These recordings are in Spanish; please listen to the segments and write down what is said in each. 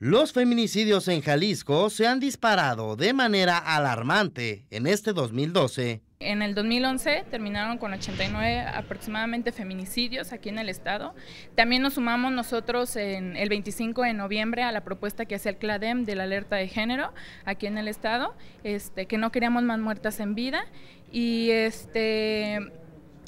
Los feminicidios en Jalisco se han disparado de manera alarmante en este 2012. En el 2011 terminaron con 89 aproximadamente feminicidios aquí en el estado. También nos sumamos nosotros en el 25 de noviembre a la propuesta que hace el CLADEM de la alerta de género aquí en el estado, este, que no queríamos más muertas en vida y este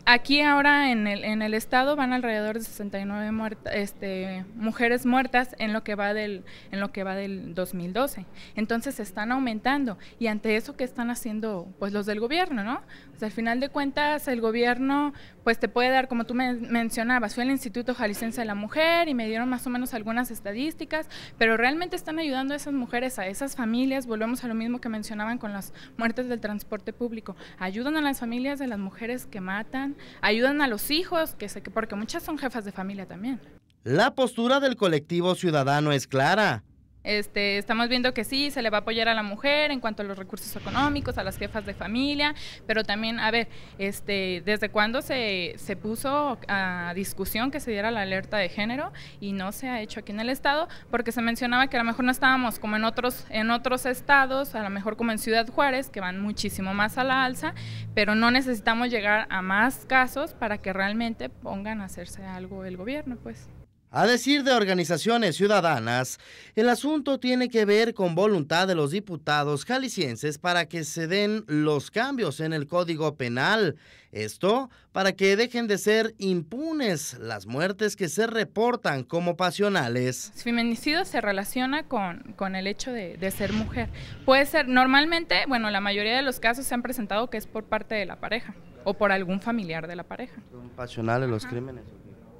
Aquí ahora en el, en el estado van alrededor de 69 este, mujeres muertas en lo que va del en lo que va del 2012. Entonces están aumentando y ante eso qué están haciendo pues los del gobierno, ¿no? al final de cuentas el gobierno pues te puede dar como tú me mencionabas, fue el Instituto Jalisciense de la Mujer y me dieron más o menos algunas estadísticas, pero realmente están ayudando a esas mujeres, a esas familias, volvemos a lo mismo que mencionaban con las muertes del transporte público. Ayudan a las familias de las mujeres que matan ayudan, a los hijos, que sé que porque muchas son jefas de familia también. La postura del colectivo ciudadano es clara. Este, estamos viendo que sí, se le va a apoyar a la mujer en cuanto a los recursos económicos, a las jefas de familia, pero también, a ver, este, ¿desde cuándo se, se puso a discusión que se diera la alerta de género y no se ha hecho aquí en el Estado? Porque se mencionaba que a lo mejor no estábamos como en otros, en otros estados, a lo mejor como en Ciudad Juárez, que van muchísimo más a la alza, pero no necesitamos llegar a más casos para que realmente pongan a hacerse algo el gobierno, pues. A decir de organizaciones ciudadanas, el asunto tiene que ver con voluntad de los diputados jaliscienses para que se den los cambios en el Código Penal. Esto para que dejen de ser impunes las muertes que se reportan como pasionales. Feminicidio se relaciona con, con el hecho de, ser mujer. Puede ser, normalmente, bueno, la mayoría de los casos se han presentado que es por parte de la pareja o por algún familiar de la pareja. ¿Son pasionales los crímenes?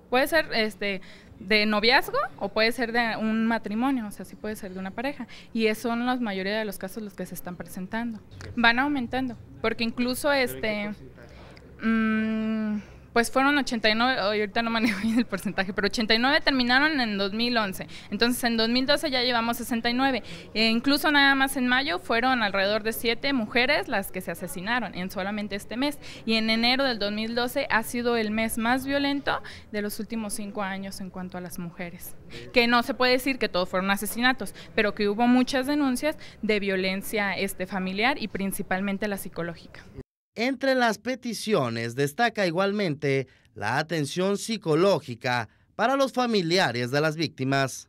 Puede ser, este, de noviazgo o puede ser de un matrimonio, o sea, sí puede ser de una pareja. Y esos son la mayoría de los casos los que se están presentando. Van aumentando, porque incluso este pues fueron 89, ahorita no manejo bien el porcentaje, pero 89 terminaron en 2011. Entonces en 2012 ya llevamos 69. E incluso nada más en mayo fueron alrededor de 7 mujeres las que se asesinaron en solamente este mes. Y en enero del 2012 ha sido el mes más violento de los últimos 5 años en cuanto a las mujeres. Que no se puede decir que todos fueron asesinatos, pero que hubo muchas denuncias de violencia este, familiar y principalmente la psicológica. Entre las peticiones destaca igualmente la atención psicológica para los familiares de las víctimas.